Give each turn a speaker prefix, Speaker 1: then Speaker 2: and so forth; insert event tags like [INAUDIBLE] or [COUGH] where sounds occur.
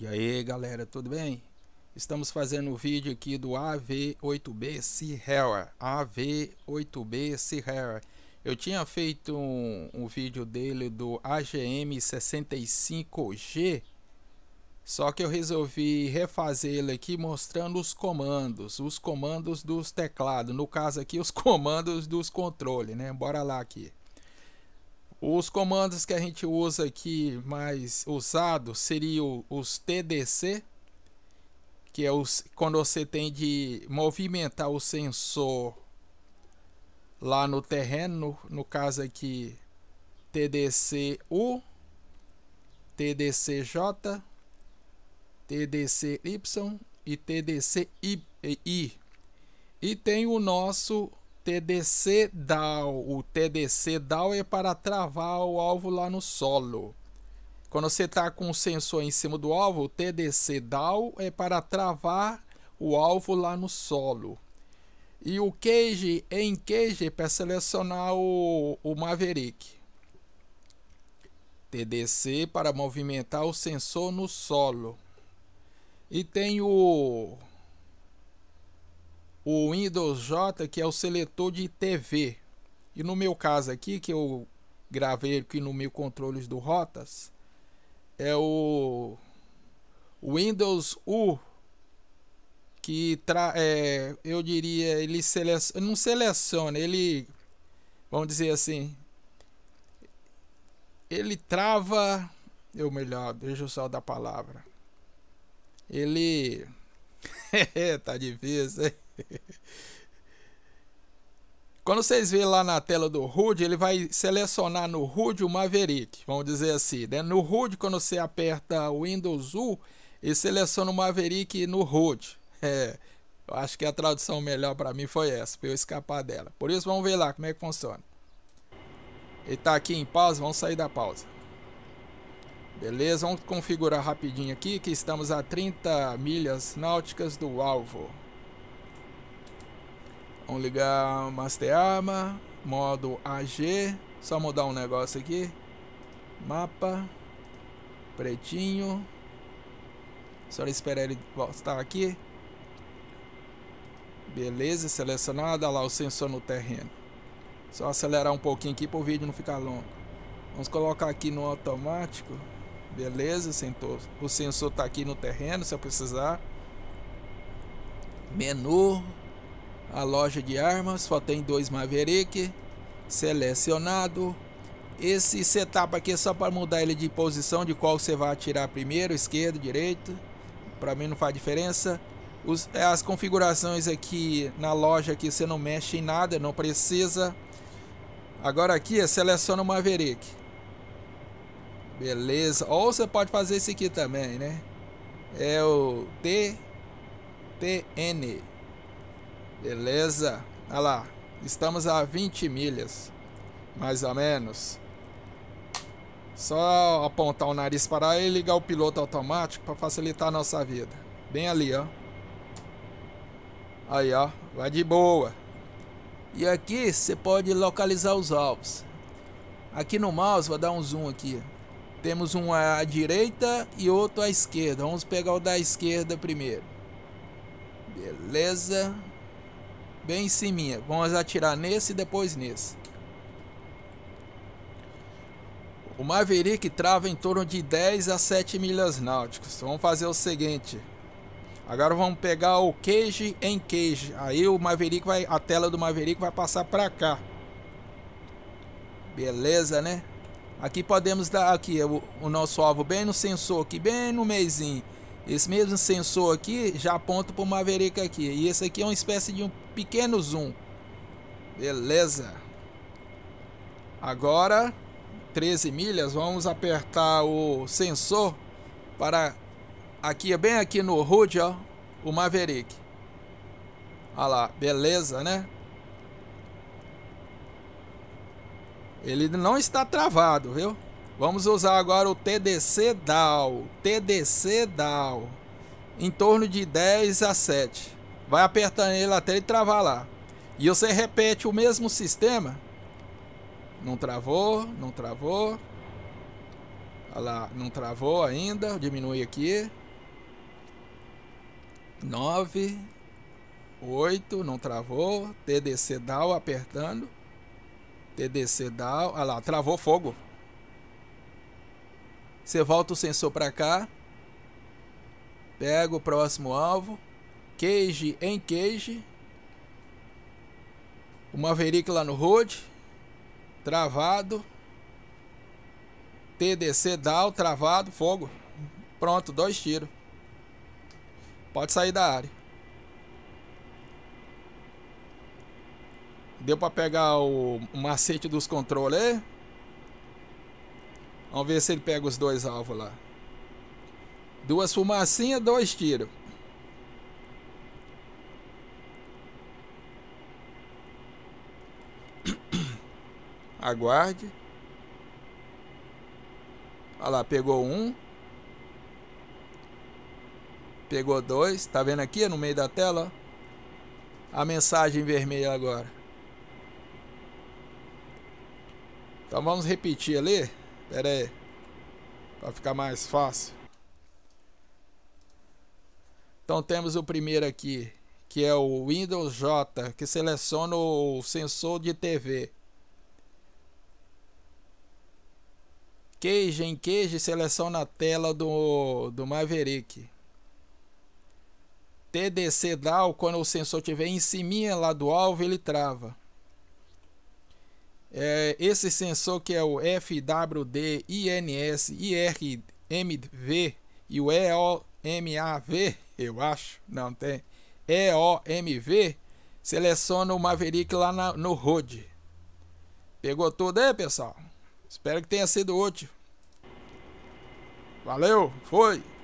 Speaker 1: E aí galera, tudo bem? Estamos fazendo o um vídeo aqui do AV8B Sierra AV8B Sierra Eu tinha feito um, um vídeo dele do AGM65G Só que eu resolvi refazê-lo aqui mostrando os comandos Os comandos dos teclados, no caso aqui os [LAUGHS] comandos dos controles, né? Bora lá aqui os comandos que a gente usa aqui mais usado seriam os TDC, que é os, quando você tem de movimentar o sensor lá no terreno, no, no caso aqui TDC-U, TDC-J, TDC-Y e TDC-I. E tem o nosso TDC Down. O TDC Down é para travar o alvo lá no solo. Quando você está com o sensor em cima do alvo, o TDC Down é para travar o alvo lá no solo. E o Cage em Cage é para selecionar o, o Maverick. TDC para movimentar o sensor no solo. E tem o o Windows J, que é o seletor de TV. E no meu caso aqui, que eu gravei aqui no meu controles do Rotas, é o Windows U, que tra é, eu diria, ele seleciona, não seleciona, ele, vamos dizer assim, ele trava, eu melhor, deixa eu só da palavra. Ele, [LAUGHS] é, tá difícil, hein? [LAUGHS] Quando vocês verem lá na tela do HUD, ele vai selecionar no HUD o Maverick, vamos dizer assim. Né? No HUD, quando você aperta o Windows U, ele seleciona o Maverick no HUD. É, eu acho que a tradução melhor para mim foi essa, para eu escapar dela. Por isso, vamos ver lá como é que funciona. Ele está aqui em pausa, vamos sair da pausa. Beleza, vamos configurar rapidinho aqui que estamos a 30 milhas náuticas do alvo. Vamos ligar Master Arma, modo AG. Só mudar um negócio aqui. Mapa. Pretinho. Só esperar ele voltar aqui. Beleza, selecionada lá o sensor no terreno. Só acelerar um pouquinho aqui para o vídeo não ficar longo. Vamos colocar aqui no automático. Beleza, sentou. O sensor está aqui no terreno se eu precisar. Menu. A loja de armas só tem dois Maverick. Selecionado. Esse setup aqui é só para mudar ele de posição, de qual você vai atirar primeiro, esquerdo, direito. Para mim não faz diferença. Os, é, as configurações aqui na loja aqui você não mexe em nada, não precisa. Agora aqui é, seleciona o Maverick. Beleza. Ou você pode fazer esse aqui também, né? É o T TN. Beleza? Olha lá. Estamos a 20 milhas. Mais ou menos. Só apontar o nariz para aí e ligar o piloto automático para facilitar a nossa vida. Bem ali, ó. Aí, ó. Vai de boa. E aqui você pode localizar os alvos. Aqui no mouse, vou dar um zoom aqui. Temos um à direita e outro à esquerda. Vamos pegar o da esquerda primeiro. Beleza. Bem em cima. Vamos atirar nesse e depois nesse. O Maverick trava em torno de 10 a 7 milhas náuticas. Vamos fazer o seguinte. Agora vamos pegar o cage em cage. Aí o Maverick vai, a tela do Maverick vai passar para cá. Beleza, né? Aqui podemos dar aqui o, o nosso alvo bem no sensor aqui, bem no meizinho. Esse mesmo sensor aqui já aponta para o Maverick aqui. E esse aqui é uma espécie de um pequeno zoom. Beleza. Agora, 13 milhas, vamos apertar o sensor para aqui, bem aqui no HUD, ó, o Maverick. Olha lá, beleza, né? Ele não está travado, viu? Vamos usar agora o TDC DAO. TDC DAO. Em torno de 10 a 7. Vai apertando ele até ele travar lá. E você repete o mesmo sistema. Não travou, não travou. Olha lá, não travou ainda. Diminui aqui. 9, 8, não travou. TDC DAO apertando. TDC DAO. Olha lá, travou fogo. Você volta o sensor para cá. Pega o próximo alvo. Cage em cage. O Maverick lá no road. Travado. TDC down, travado, fogo. Pronto, dois tiros. Pode sair da área. Deu para pegar o macete dos controles Vamos ver se ele pega os dois alvos lá. Duas fumacinhas, dois tiros. [COUGHS] Aguarde. Olha lá, pegou um. Pegou dois. Tá vendo aqui no meio da tela? a mensagem vermelha agora. Então vamos repetir ali. Pera aí. Pra ficar mais fácil. Então temos o primeiro aqui, que é o Windows J, que seleciona o sensor de TV. Queijo em queijo, seleciona a tela do, do Maverick. TDC DAO, quando o sensor estiver em cima lá do alvo, ele trava. É, esse sensor que é o FWD INS IRMV e o EOMAV, eu acho, não tem, EOMV, seleciona o Maverick lá na, no HUD. Pegou tudo aí, pessoal? Espero que tenha sido útil. Valeu, foi!